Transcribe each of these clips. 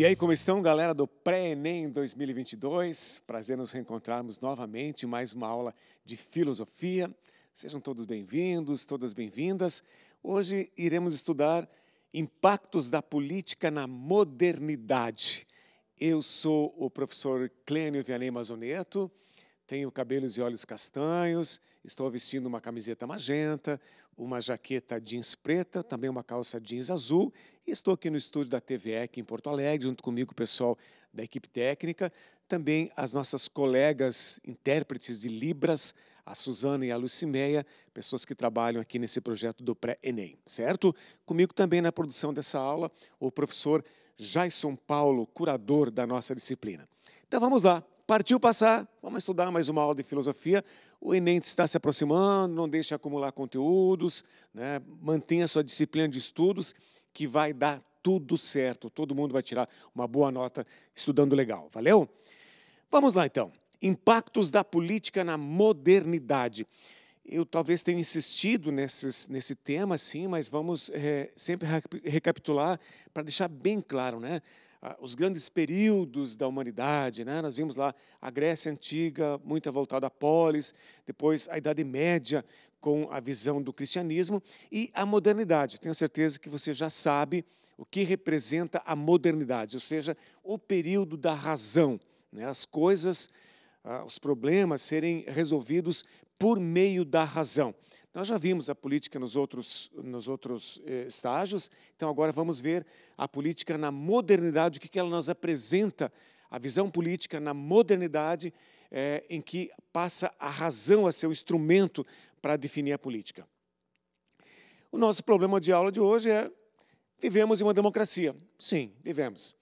E aí, como estão, galera do Pré-ENEM 2022? Prazer nos reencontrarmos novamente, mais uma aula de filosofia. Sejam todos bem-vindos, todas bem-vindas. Hoje iremos estudar impactos da política na modernidade. Eu sou o professor Clênio Vianney Mazoneto, tenho cabelos e olhos castanhos, estou vestindo uma camiseta magenta, uma jaqueta jeans preta, também uma calça jeans azul Estou aqui no estúdio da TVEC em Porto Alegre, junto comigo o pessoal da equipe técnica, também as nossas colegas intérpretes de Libras, a Suzana e a Lucimeia, pessoas que trabalham aqui nesse projeto do Pré-ENEM, certo? Comigo também na produção dessa aula, o professor Jaison Paulo, curador da nossa disciplina. Então vamos lá, Partiu passar, vamos estudar mais uma aula de filosofia. O Enem está se aproximando, não deixe acumular conteúdos, né? mantenha sua disciplina de estudos que vai dar tudo certo. Todo mundo vai tirar uma boa nota estudando legal. Valeu? Vamos lá então. Impactos da política na modernidade. Eu talvez tenha insistido nesses, nesse tema, sim, mas vamos é, sempre recapitular para deixar bem claro, né? os grandes períodos da humanidade. Né? Nós vimos lá a Grécia Antiga, muito voltada à polis, depois a Idade Média, com a visão do cristianismo e a modernidade. Tenho certeza que você já sabe o que representa a modernidade, ou seja, o período da razão, né? as coisas, ah, os problemas serem resolvidos por meio da razão. Nós já vimos a política nos outros, nos outros eh, estágios, então agora vamos ver a política na modernidade, o que ela nos apresenta, a visão política na modernidade, é, em que passa a razão a ser o instrumento para definir a política. O nosso problema de aula de hoje é: vivemos em uma democracia. Sim, vivemos.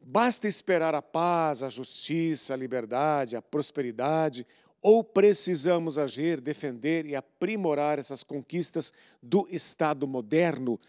Basta esperar a paz, a justiça, a liberdade, a prosperidade, ou precisamos agir, defender e aprimorar essas conquistas do Estado moderno?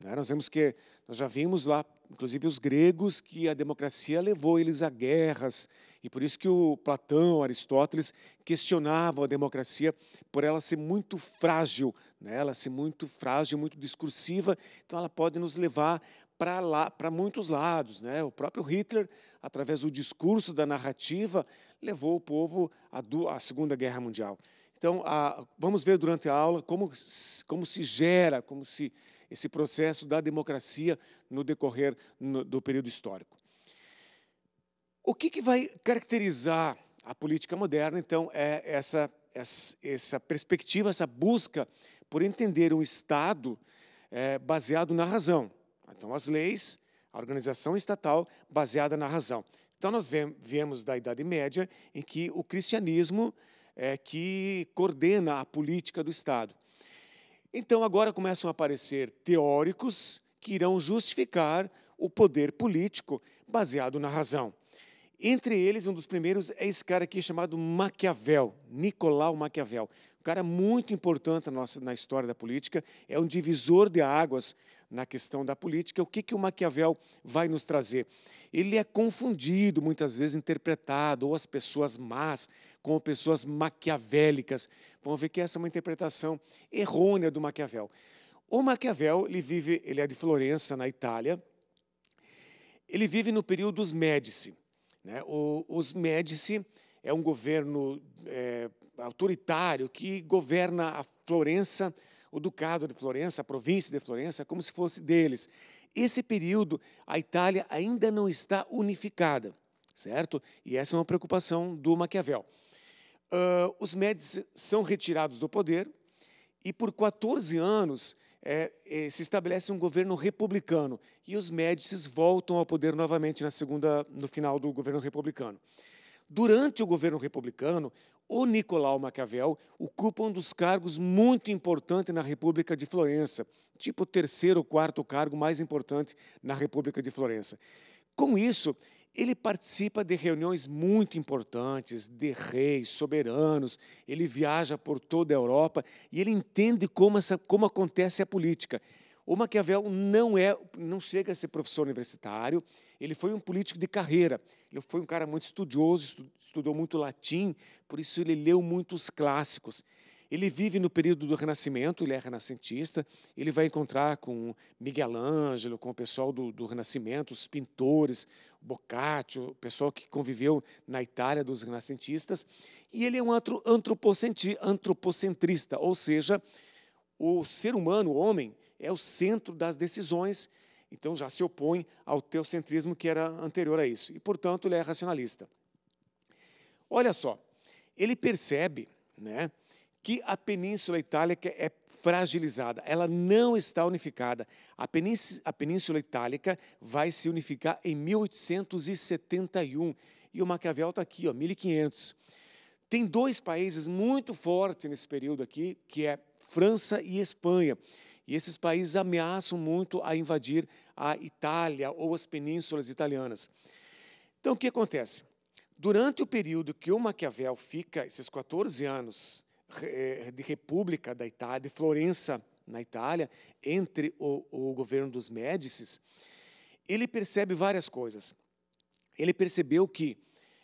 Né, nós vemos que nós já vimos lá, inclusive os gregos, que a democracia levou eles a guerras, e por isso que o Platão, Aristóteles questionavam a democracia por ela ser muito frágil, né? ela ser muito frágil, muito discursiva, então ela pode nos levar para lá, para muitos lados, né? O próprio Hitler, através do discurso, da narrativa, levou o povo à, do, à Segunda Guerra Mundial. Então, a, vamos ver durante a aula como, como se gera, como se esse processo da democracia no decorrer no, do período histórico. O que, que vai caracterizar a política moderna, então, é essa, essa, perspectiva, essa busca por entender um Estado é, baseado na razão. Então, as leis, a organização estatal baseada na razão. Então, nós viemos da Idade Média, em que o cristianismo é que coordena a política do Estado. Então, agora começam a aparecer teóricos que irão justificar o poder político baseado na razão. Entre eles, um dos primeiros é esse cara aqui chamado Maquiavel, Nicolau Maquiavel. Um cara muito importante na, nossa, na história da política, é um divisor de águas na questão da política. O que, que o Maquiavel vai nos trazer? Ele é confundido, muitas vezes interpretado, ou as pessoas más como pessoas maquiavélicas. Vamos ver que essa é uma interpretação errônea do Maquiavel. O Maquiavel, ele vive, ele é de Florença, na Itália. Ele vive no período dos Médici. Né? O, os Médici é um governo é, autoritário que governa a Florença, o Ducado de Florença, a província de Florença, como se fosse deles. Esse período, a Itália ainda não está unificada, certo? E essa é uma preocupação do Maquiavel. Uh, os Médici são retirados do poder e, por 14 anos, é, é, se estabelece um governo republicano e os Médicis voltam ao poder novamente na segunda, no final do governo republicano. Durante o governo republicano, o Nicolau Maquiavel ocupa um dos cargos muito importantes na República de Florença, tipo o terceiro ou quarto cargo mais importante na República de Florença. Com isso, ele participa de reuniões muito importantes de reis, soberanos, ele viaja por toda a Europa e ele entende como, essa, como acontece a política. O Maquiavel não é, não chega a ser professor universitário, ele foi um político de carreira. Ele foi um cara muito estudioso, estudou muito latim, por isso ele leu muitos clássicos. Ele vive no período do Renascimento, ele é renascentista, ele vai encontrar com Miguel Ângelo, com o pessoal do, do Renascimento, os pintores, Boccaccio, o pessoal que conviveu na Itália dos renascentistas, e ele é um antropocentrista, ou seja, o ser humano, o homem, é o centro das decisões, então já se opõe ao teocentrismo que era anterior a isso, e portanto ele é racionalista. Olha só, ele percebe, né? que a Península Itálica é fragilizada, ela não está unificada. A Península, a Península Itálica vai se unificar em 1871 e o Maquiavel está aqui, ó, 1500. Tem dois países muito fortes nesse período aqui, que é França e Espanha. E esses países ameaçam muito a invadir a Itália ou as penínsulas italianas. Então, o que acontece? Durante o período que o Maquiavel fica, esses 14 anos, é, de República da Itália, de Florença, na Itália, entre o, o governo dos Médicis, ele percebe várias coisas. Ele percebeu que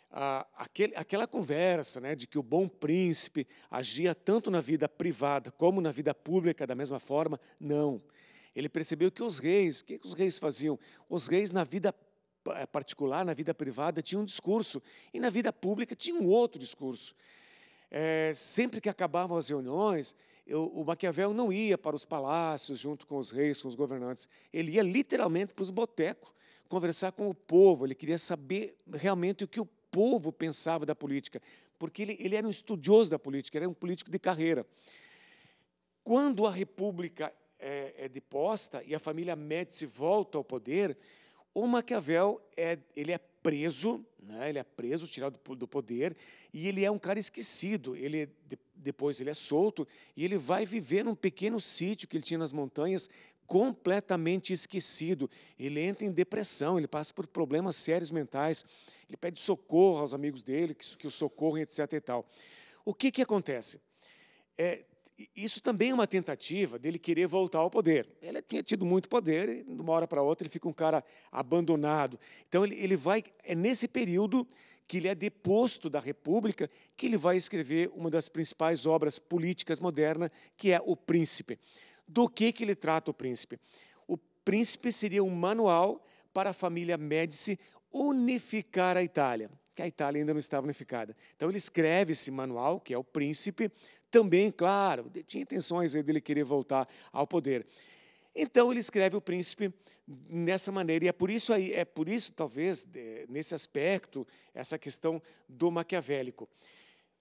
ah, aquele, aquela conversa né, de que o bom príncipe agia tanto na vida privada como na vida pública da mesma forma, não. Ele percebeu que os reis, o que, que os reis faziam? Os reis, na vida particular, na vida privada, tinham um discurso, e na vida pública tinham um outro discurso é, sempre que acabavam as reuniões, eu, o Maquiavel não ia para os palácios junto com os reis, com os governantes. Ele ia literalmente para os botecos conversar com o povo. Ele queria saber realmente o que o povo pensava da política, porque ele, ele era um estudioso da política, era um político de carreira. Quando a República é, é deposta e a família Médici volta ao poder, o Maquiavel é, ele é preso, né? ele é preso, tirado do poder, e ele é um cara esquecido. Ele depois ele é solto e ele vai viver num pequeno sítio que ele tinha nas montanhas, completamente esquecido. Ele entra em depressão, ele passa por problemas sérios mentais, ele pede socorro aos amigos dele, que, que o socorrem, etc. E tal. O que, que acontece? É, isso também é uma tentativa dele querer voltar ao poder. Ele tinha tido muito poder e, de uma hora para outra, ele fica um cara abandonado. Então, ele, ele vai. É nesse período que ele é deposto da República que ele vai escrever uma das principais obras políticas modernas, que é O Príncipe. Do que, que ele trata o Príncipe? O Príncipe seria um manual para a família Médici unificar a Itália que a Itália ainda não estava unificada. Então ele escreve esse manual, que é o Príncipe, também, claro, tinha intenções dele querer voltar ao poder. Então ele escreve o príncipe nessa maneira e é por isso aí, é por isso talvez nesse aspecto essa questão do maquiavélico.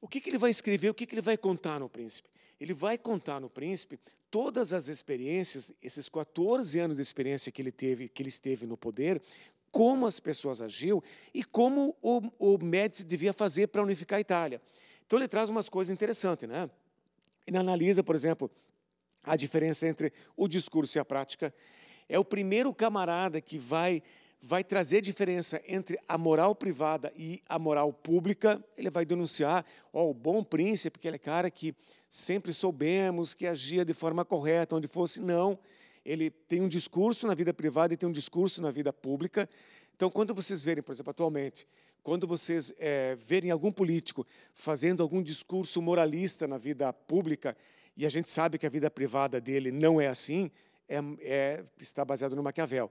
O que, que ele vai escrever? O que, que ele vai contar no príncipe? Ele vai contar no príncipe todas as experiências, esses 14 anos de experiência que ele teve, que ele esteve no poder, como as pessoas agiu e como o, o Médici devia fazer para unificar a Itália. Então ele traz umas coisas interessantes, né? Ele analisa, por exemplo, a diferença entre o discurso e a prática. É o primeiro camarada que vai vai trazer diferença entre a moral privada e a moral pública. Ele vai denunciar ó, o bom príncipe, aquele cara que sempre soubemos que agia de forma correta, onde fosse, não. Ele tem um discurso na vida privada e tem um discurso na vida pública. Então, quando vocês verem, por exemplo, atualmente, quando vocês é, verem algum político fazendo algum discurso moralista na vida pública, e a gente sabe que a vida privada dele não é assim, é, é, está baseado no Maquiavel.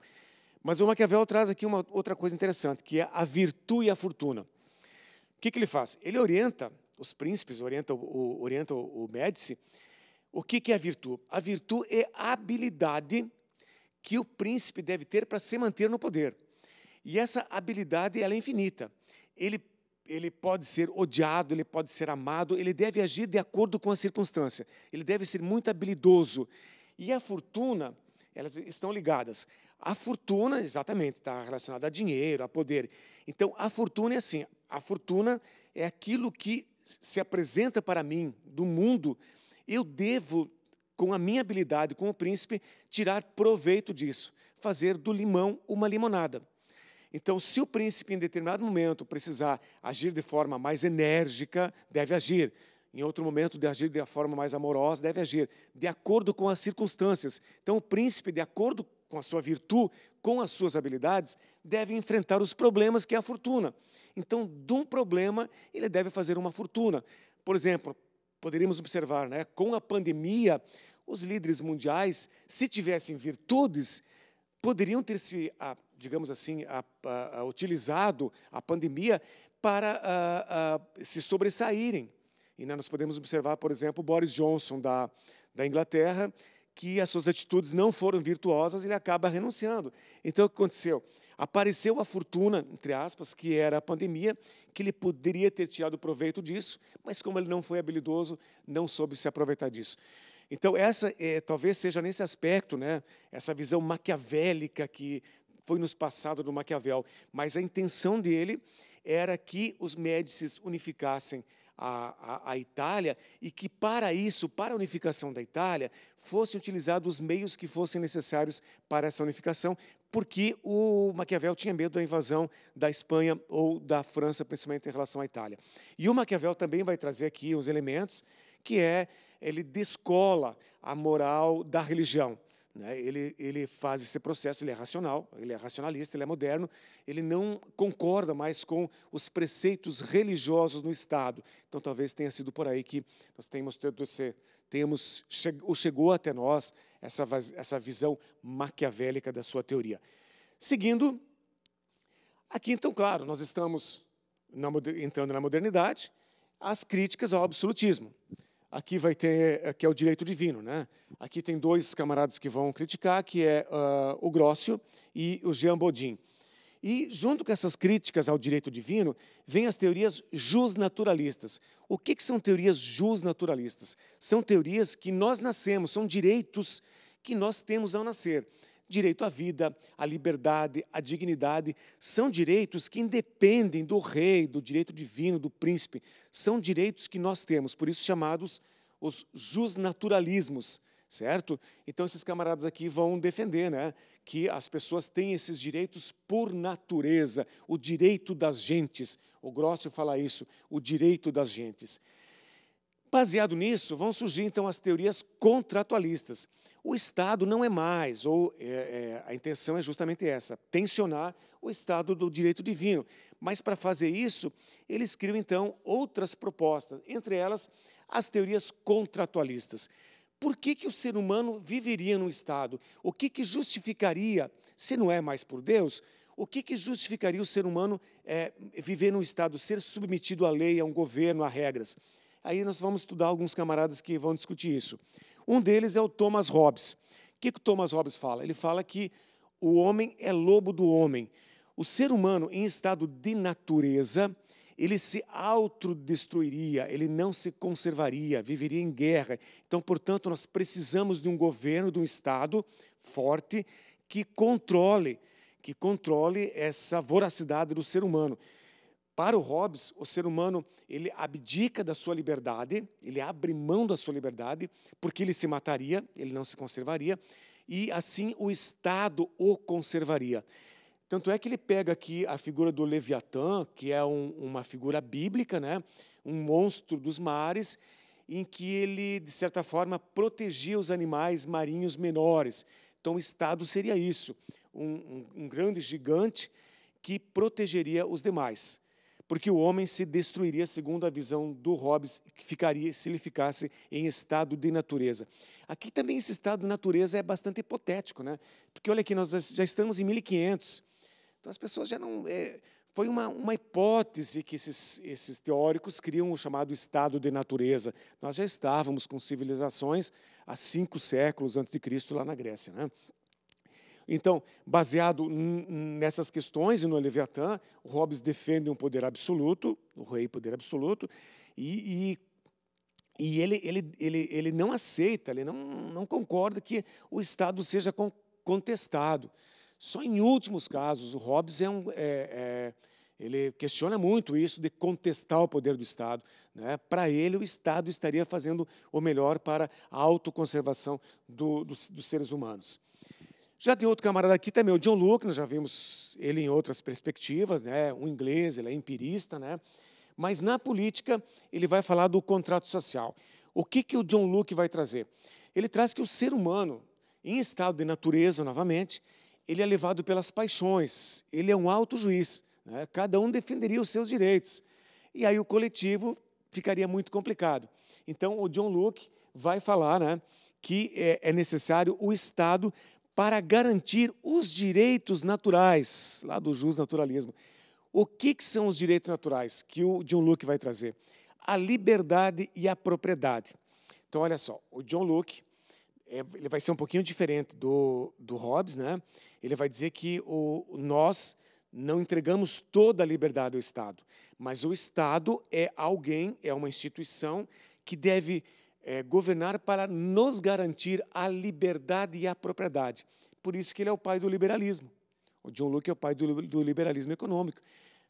Mas o Maquiavel traz aqui uma outra coisa interessante, que é a virtude e a fortuna. O que, que ele faz? Ele orienta os príncipes, orienta o, orienta o Médici, o que, que é a virtude? A virtude é a habilidade que o príncipe deve ter para se manter no poder. E essa habilidade ela é infinita ele, ele pode ser odiado, ele pode ser amado, ele deve agir de acordo com a circunstância, ele deve ser muito habilidoso. E a fortuna, elas estão ligadas. A fortuna, exatamente, está relacionada a dinheiro, a poder. Então, a fortuna é assim: a fortuna é aquilo que se apresenta para mim do mundo, eu devo, com a minha habilidade com o príncipe, tirar proveito disso, fazer do limão uma limonada. Então, se o príncipe, em determinado momento, precisar agir de forma mais enérgica, deve agir. Em outro momento, de agir de forma mais amorosa, deve agir, de acordo com as circunstâncias. Então, o príncipe, de acordo com a sua virtude, com as suas habilidades, deve enfrentar os problemas que é a fortuna. Então, de um problema, ele deve fazer uma fortuna. Por exemplo, poderíamos observar, né, com a pandemia, os líderes mundiais, se tivessem virtudes, poderiam ter se ah, digamos assim, a, a, a utilizado a pandemia para se sobressaírem. E né, nós podemos observar, por exemplo, Boris Johnson, da, da Inglaterra, que as suas atitudes não foram virtuosas, ele acaba renunciando. Então, o que aconteceu? Apareceu a fortuna, entre aspas, que era a pandemia, que ele poderia ter tirado proveito disso, mas como ele não foi habilidoso, não soube se aproveitar disso. Então, essa é, talvez seja nesse aspecto, né, essa visão maquiavélica que foi nos passado do Maquiavel, mas a intenção dele era que os Médicis unificassem a, a, a, Itália e que, para isso, para a unificação da Itália, fossem utilizados os meios que fossem necessários para essa unificação, porque o Maquiavel tinha medo da invasão da Espanha ou da França, principalmente em relação à Itália. E o Maquiavel também vai trazer aqui os elementos que é, ele descola a moral da religião. Né? Ele, ele faz esse processo, ele é racional, ele é racionalista, ele é moderno, ele não concorda mais com os preceitos religiosos no Estado. Então, talvez tenha sido por aí que nós temos tido esse, temos, ou chegou até nós essa, essa visão maquiavélica da sua teoria. Seguindo, aqui, então, claro, nós estamos na, entrando na modernidade, as críticas ao absolutismo. Aqui vai ter, eh, que é o direito divino, né? Aqui tem dois camaradas que vão criticar, que é uh, o Grócio e o Jean Baudin. E, junto com essas críticas ao direito divino, vêm as teorias justnaturalistas. O que, que são teorias justnaturalistas? São teorias que nós nascemos, são direitos que nós temos ao nascer direito à vida, à liberdade, à dignidade, são direitos que independem do rei, do direito divino, do príncipe. São direitos que nós temos, por isso chamados os justnaturalismos, certo? Então esses camaradas aqui vão defender, né, que as pessoas têm esses direitos por natureza, o direito das gentes. O Grosso fala isso, o direito das gentes. Baseado nisso, vão surgir então as teorias contratualistas. O Estado não é mais, ou é, é, a intenção é justamente essa, tensionar o Estado do direito divino. Mas para fazer isso, eles criam então outras propostas, entre elas as teorias contratualistas. Por que, que o ser humano viveria no Estado? O que, que justificaria, se não é mais por Deus, o que, que justificaria o ser humano é, viver no Estado, ser submetido à lei, a um governo, a regras? Aí nós vamos estudar alguns camaradas que vão discutir isso. Um deles é o Thomas Hobbes. O que, que o Thomas Hobbes fala? Ele fala que o homem é lobo do homem. O ser humano, em estado de natureza, ele se autodestruiria, ele não se conservaria, viveria em guerra. Então, portanto, nós precisamos de um governo, de um Estado forte que controle, que controle essa voracidade do ser humano. Para o Hobbes, o ser humano ele abdica da sua liberdade, ele abre mão da sua liberdade, porque ele se mataria, ele não se conservaria, e assim o Estado o conservaria. Tanto é que ele pega aqui a figura do Leviatã, que é um, uma figura bíblica, né? um monstro dos mares, em que ele, de certa forma, protegia os animais marinhos menores. Então, o Estado seria isso, um, um, um grande gigante que protegeria os demais porque o homem se destruiria segundo a visão do Hobbes, que ficaria se ele ficasse em estado de natureza. Aqui também esse estado de natureza é bastante hipotético, né? Porque olha aqui, nós já estamos em 1500. Então as pessoas já não é, foi uma, uma hipótese que esses, esses teóricos criam o chamado estado de natureza. Nós já estávamos com civilizações há cinco séculos antes de Cristo lá na Grécia, né? Então, baseado nessas questões e no Leviatã, Hobbes defende um poder absoluto, o rei poder absoluto, e, e, e ele, ele, ele, ele não aceita, ele não, não concorda que o Estado seja con contestado. Só em últimos casos, o Hobbes é um, é, é, ele questiona muito isso de contestar o poder do Estado. Né? Para ele, o Estado estaria fazendo o melhor para a autoconservação do, dos seres humanos. Já tem outro camarada aqui também, o John Luke, nós já vimos ele em outras perspectivas, né? um inglês, ele é empirista, né? mas na política ele vai falar do contrato social. O que, que o John Luke vai trazer? Ele traz que o ser humano, em estado de natureza, novamente, ele é levado pelas paixões, ele é um alto juiz, né? cada um defenderia os seus direitos. E aí o coletivo ficaria muito complicado. Então o John Luke vai falar né, que é, é necessário o Estado para garantir os direitos naturais, lá do justnaturalismo. O que, que são os direitos naturais que o John Locke vai trazer? A liberdade e a propriedade. Então, olha só, o John Locke é, ele vai ser um pouquinho diferente do, do Hobbes, né? Ele vai dizer que o, nós não entregamos toda a liberdade ao Estado, mas o Estado é alguém, é uma instituição que deve é, governar para nos garantir a liberdade e a propriedade. Por isso que ele é o pai do liberalismo. O John Locke é o pai do, do liberalismo econômico,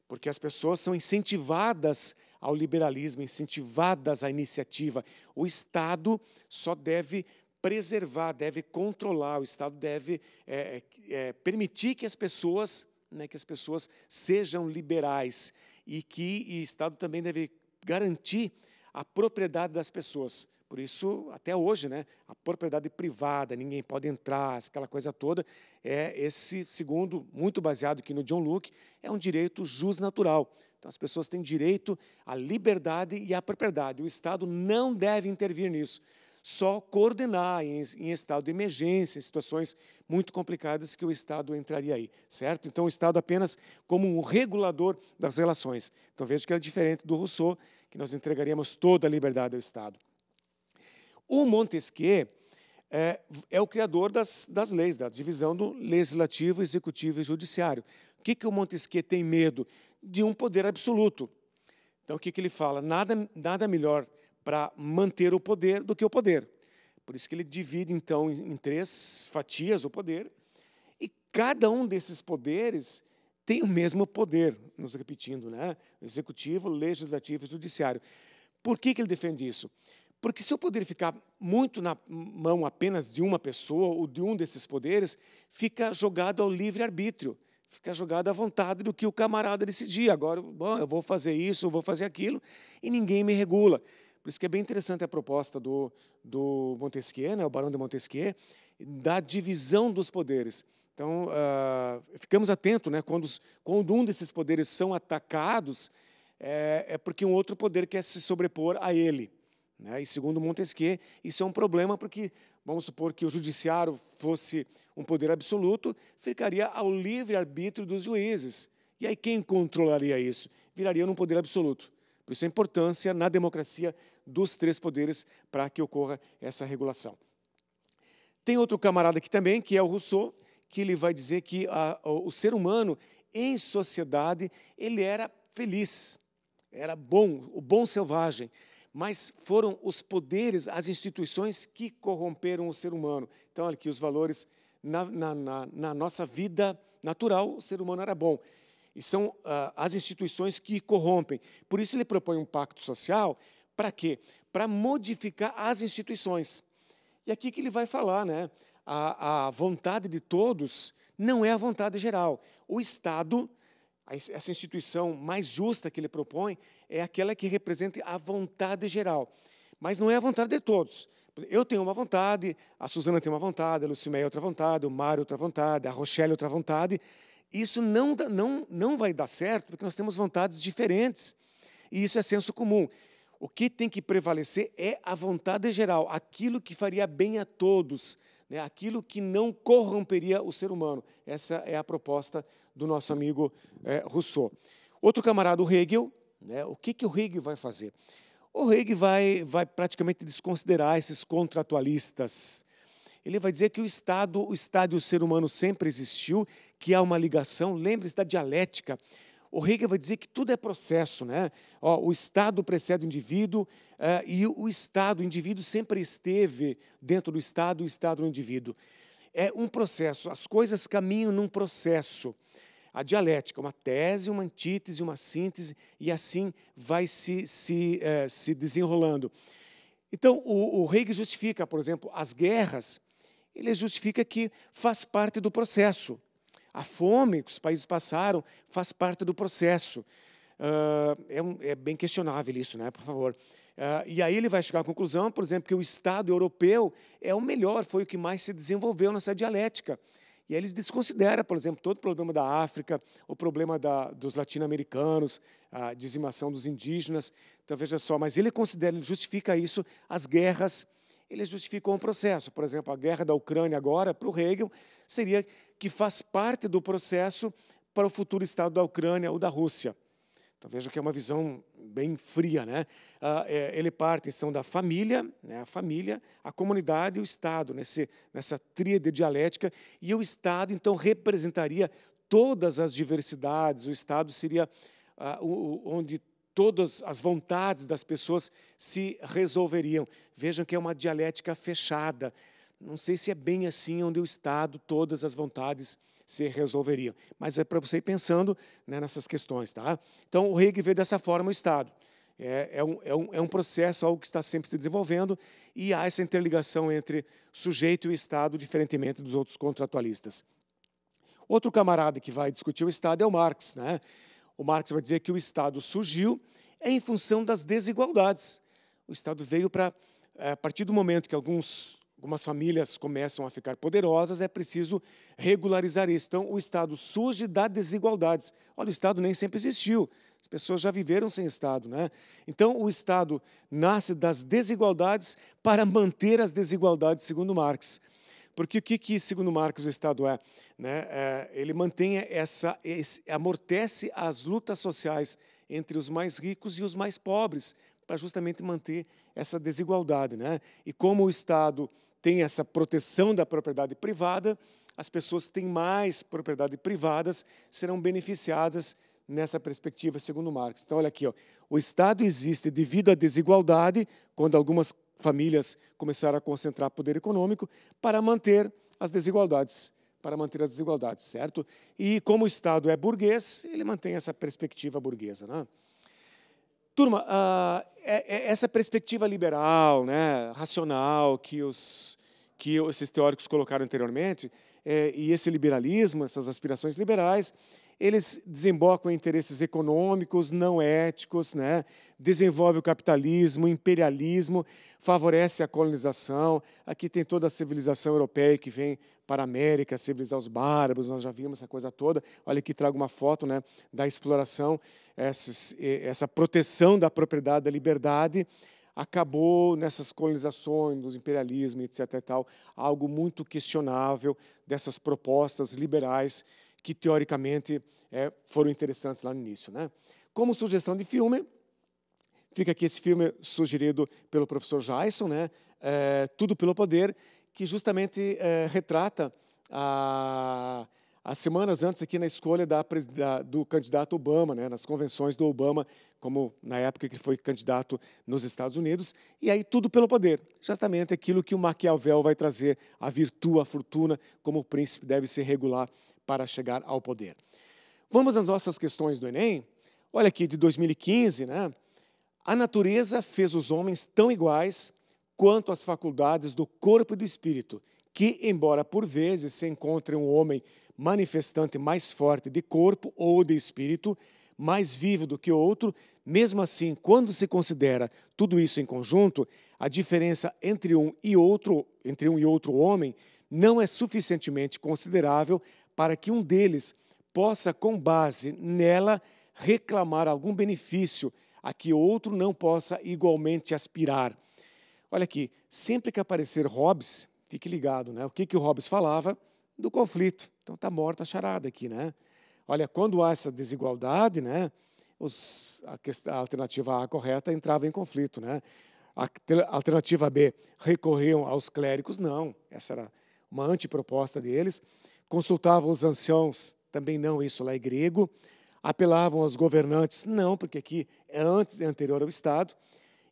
porque as pessoas são incentivadas ao liberalismo, incentivadas à iniciativa. O Estado só deve preservar, deve controlar, o Estado deve é, é, é permitir que as pessoas, né, que as pessoas sejam liberais e que e o Estado também deve garantir a propriedade das pessoas, por isso, até hoje, né, a propriedade privada, ninguém pode entrar, aquela coisa toda, é esse segundo, muito baseado aqui no John Luke, é um direito jus natural. Então, as pessoas têm direito à liberdade e à propriedade. O Estado não deve intervir nisso, só coordenar em, em estado de emergência, em situações muito complicadas que o Estado entraria aí, certo? Então, o Estado apenas como um regulador das relações. Então, veja que é diferente do Rousseau, que nós entregaríamos toda a liberdade ao Estado. O Montesquieu é, é o criador das, das leis, da divisão do legislativo, executivo e judiciário. O que, que o Montesquieu tem medo? De um poder absoluto. Então, o que, que ele fala? Nada, nada melhor para manter o poder do que o poder. Por isso que ele divide, então, em três fatias o poder, e cada um desses poderes tem o mesmo poder, nos repetindo, né? executivo, legislativo e judiciário. Por que, que ele defende isso? Porque se o poder ficar muito na mão apenas de uma pessoa ou de um desses poderes, fica jogado ao livre-arbítrio, fica jogado à vontade do que o camarada decidir. Agora, bom, eu vou fazer isso, eu vou fazer aquilo, e ninguém me regula. Por isso que é bem interessante a proposta do, do Montesquieu, né, o Barão de Montesquieu, da divisão dos poderes. Então, uh, ficamos atentos, né, quando, quando um desses poderes são atacados, é, é porque um outro poder quer se sobrepor a ele. Né? E segundo Montesquieu, isso é um problema porque, vamos supor que o judiciário fosse um poder absoluto, ficaria ao livre-arbítrio dos juízes. E aí quem controlaria isso? Viraria num poder absoluto. Por isso a importância na democracia dos três poderes para que ocorra essa regulação. Tem outro camarada aqui também, que é o Rousseau, que ele vai dizer que a, o ser humano em sociedade ele era feliz, era bom, o bom selvagem mas foram os poderes, as instituições que corromperam o ser humano. Então, olha aqui, os valores na, na, na, na nossa vida natural, o ser humano era bom. E são uh, as instituições que corrompem. Por isso, ele propõe um pacto social. Para quê? Para modificar as instituições. E aqui que ele vai falar, né? A, a vontade de todos não é a vontade geral. O Estado essa instituição mais justa que ele propõe é aquela que represente a vontade geral. Mas não é a vontade de todos. Eu tenho uma vontade, a Suzana tem uma vontade, a Lucimeia outra vontade, o Mário outra vontade, a Rochelle outra vontade. Isso não, não, não vai dar certo, porque nós temos vontades diferentes. E isso é senso comum. O que tem que prevalecer é a vontade geral, aquilo que faria bem a todos, né? aquilo que não corromperia o ser humano. Essa é a proposta do nosso amigo é, Rousseau. Outro camarada, o Hegel, né, o que, que o Hegel vai fazer? O Hegel vai, vai praticamente desconsiderar esses contratualistas. Ele vai dizer que o Estado, o Estado e o ser humano sempre existiu, que há uma ligação, lembre-se da dialética. O Hegel vai dizer que tudo é processo, né? Ó, o Estado precede o indivíduo eh, e o Estado, o indivíduo sempre esteve dentro do Estado, o Estado no indivíduo. É um processo, as coisas caminham num processo a dialética, uma tese, uma antítese, uma síntese, e assim vai se, se, eh, se desenrolando. Então, o, o Hegel justifica, por exemplo, as guerras, ele justifica que faz parte do processo. A fome que os países passaram faz parte do processo. Uh, é, um, é, bem questionável isso, né? Por favor. Uh, e aí ele vai chegar à conclusão, por exemplo, que o Estado europeu é o melhor, foi o que mais se desenvolveu nessa dialética. E aí eles desconsideram, por exemplo, todo o problema da África, o problema da, dos latino-americanos, a dizimação dos indígenas. Então, veja só, mas ele considera, ele justifica isso, as guerras, ele justificou um processo. Por exemplo, a guerra da Ucrânia agora, para o Hegel, seria que faz parte do processo para o futuro Estado da Ucrânia ou da Rússia. Então veja que é uma visão bem fria, né? Ah, é, ele parte então da família, né? A família, a comunidade e o Estado nesse, nessa tríade dialética e o Estado então representaria todas as diversidades. O Estado seria ah, o, onde todas as vontades das pessoas se resolveriam. Vejam que é uma dialética fechada. Não sei se é bem assim onde o Estado, todas as vontades se resolveriam. Mas é para você ir pensando né, nessas questões. Tá? Então, o Hegel vê dessa forma o Estado. É, é, um, é, um, é um processo, algo que está sempre se desenvolvendo, e há essa interligação entre sujeito e Estado, diferentemente dos outros contratualistas. Outro camarada que vai discutir o Estado é o Marx. Né? O Marx vai dizer que o Estado surgiu em função das desigualdades. O Estado veio para, eh, a partir do momento que alguns algumas famílias começam a ficar poderosas, é preciso regularizar isso. Então, o Estado surge das desigualdades. Olha, o Estado nem sempre existiu. As pessoas já viveram sem Estado, né? Então, o Estado nasce das desigualdades para manter as desigualdades, segundo Marx. Porque o que, que segundo Marx, o Estado é? Né? É, ele mantém essa, esse, amortece as lutas sociais entre os mais ricos e os mais pobres, para justamente manter essa desigualdade. Né? E como o Estado tem essa proteção da propriedade privada, as pessoas que têm mais propriedade privadas serão beneficiadas nessa perspectiva, segundo Marx. Então, olha aqui, ó, o Estado existe devido à desigualdade, quando algumas famílias começaram a concentrar poder econômico, para manter as desigualdades, para manter as desigualdades, certo? E como o Estado é burguês, ele mantém essa perspectiva burguesa, né? Turma, uh, é, é essa perspectiva liberal, né, racional, que, os, que esses teóricos colocaram anteriormente, é, e esse liberalismo, essas aspirações liberais, eles desembocam em interesses econômicos, não éticos, né? desenvolve o capitalismo, o imperialismo, favorece a colonização. Aqui tem toda a civilização europeia que vem para a América, civilizar os bárbaros, nós já vimos essa coisa toda. Olha aqui, trago uma foto né, da exploração, essa proteção da propriedade, da liberdade, acabou nessas colonizações, do imperialismo, etc. E tal, algo muito questionável dessas propostas liberais que teoricamente é, foram interessantes lá no início. Né? Como sugestão de filme, fica aqui esse filme sugerido pelo professor Jason, né? É, Tudo pelo Poder, que justamente é, retrata a, as semanas antes aqui na escolha da, da, do candidato Obama, né? nas convenções do Obama, como na época que foi candidato nos Estados Unidos, e aí Tudo pelo Poder, justamente aquilo que o Maquiavel vai trazer, a virtude, a fortuna, como o príncipe deve se regular para chegar ao poder. Vamos às nossas questões do Enem. Olha aqui, de 2015, né? A natureza fez os homens tão iguais quanto as faculdades do corpo e do espírito, que, embora por vezes se encontre um homem manifestante mais forte de corpo ou de espírito, mais vivo do que o outro, mesmo assim, quando se considera tudo isso em conjunto, a diferença entre um e outro, entre um e outro homem, não é suficientemente considerável para que um deles possa, com base nela, reclamar algum benefício a que outro não possa igualmente aspirar. Olha aqui, sempre que aparecer Hobbes, fique ligado, né? O que, que o Hobbes falava? Do conflito. Então está morta a charada aqui, né? Olha, quando há essa desigualdade, né? Os, a, a alternativa A correta entrava em conflito, né? A alternativa B recorriam aos clérigos? Não, essa era uma antiproposta deles, consultavam os anciãos, também não, isso lá é grego, apelavam aos governantes, não, porque aqui é antes, é anterior ao Estado,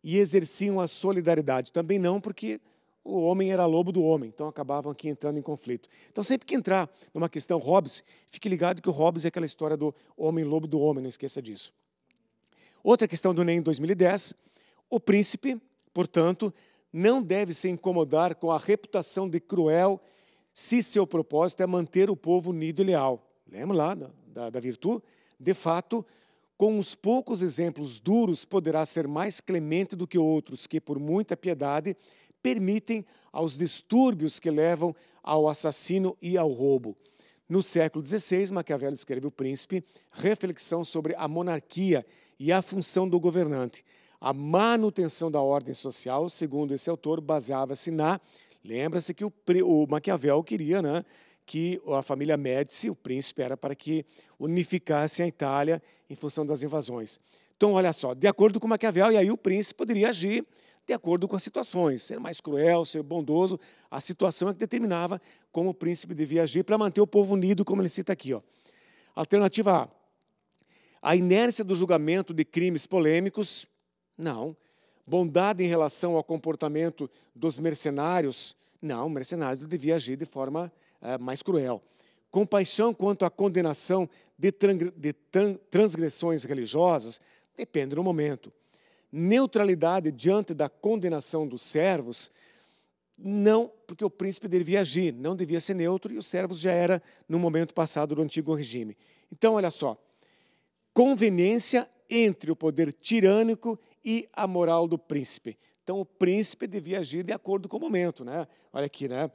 e exerciam a solidariedade, também não, porque o homem era lobo do homem, então acabavam aqui entrando em conflito. Então, sempre que entrar numa questão Hobbes, fique ligado que o Hobbes é aquela história do homem-lobo do homem, não esqueça disso. Outra questão do NEM em 2010, o príncipe, portanto, não deve se incomodar com a reputação de cruel se seu propósito é manter o povo unido e leal. Lembra lá da, da virtude? De fato, com os poucos exemplos duros, poderá ser mais clemente do que outros que, por muita piedade, permitem aos distúrbios que levam ao assassino e ao roubo. No século XVI, Maquiavel escreve O Príncipe, reflexão sobre a monarquia e a função do governante. A manutenção da ordem social, segundo esse autor, baseava-se na. Lembra-se que o, o Maquiavel queria né, que a família Médici, o príncipe, era para que unificasse a Itália em função das invasões. Então, olha só, de acordo com Maquiavel, e aí o príncipe poderia agir de acordo com as situações, ser mais cruel, ser bondoso, a situação é que determinava como o príncipe devia agir para manter o povo unido, como ele cita aqui. Ó. Alternativa A. A inércia do julgamento de crimes polêmicos não. Bondade em relação ao comportamento dos mercenários? Não, o mercenário devia agir de forma eh, mais cruel. Compaixão quanto à condenação de, de transgressões religiosas? Depende do momento. Neutralidade diante da condenação dos servos? Não, porque o príncipe devia agir, não devia ser neutro, e os servos já era no momento passado do antigo regime. Então, olha só, conveniência entre o poder tirânico e a moral do príncipe. Então, o príncipe devia agir de acordo com o momento. Né? Olha aqui, né?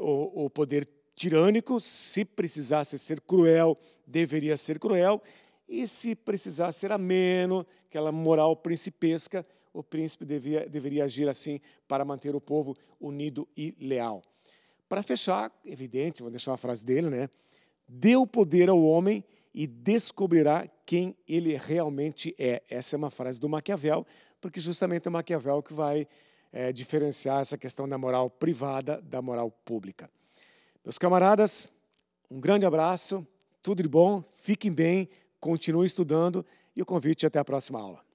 o, o poder tirânico, se precisasse ser cruel, deveria ser cruel, e se precisasse ser ameno, aquela moral principesca, o príncipe devia, deveria agir assim para manter o povo unido e leal. Para fechar, evidente, vou deixar uma frase dele, né? Deu poder ao homem e descobrirá quem ele realmente é. Essa é uma frase do Maquiavel, porque justamente é o Maquiavel que vai é, diferenciar essa questão da moral privada da moral pública. Meus camaradas, um grande abraço, tudo de bom, fiquem bem, continuem estudando e o convite até a próxima aula.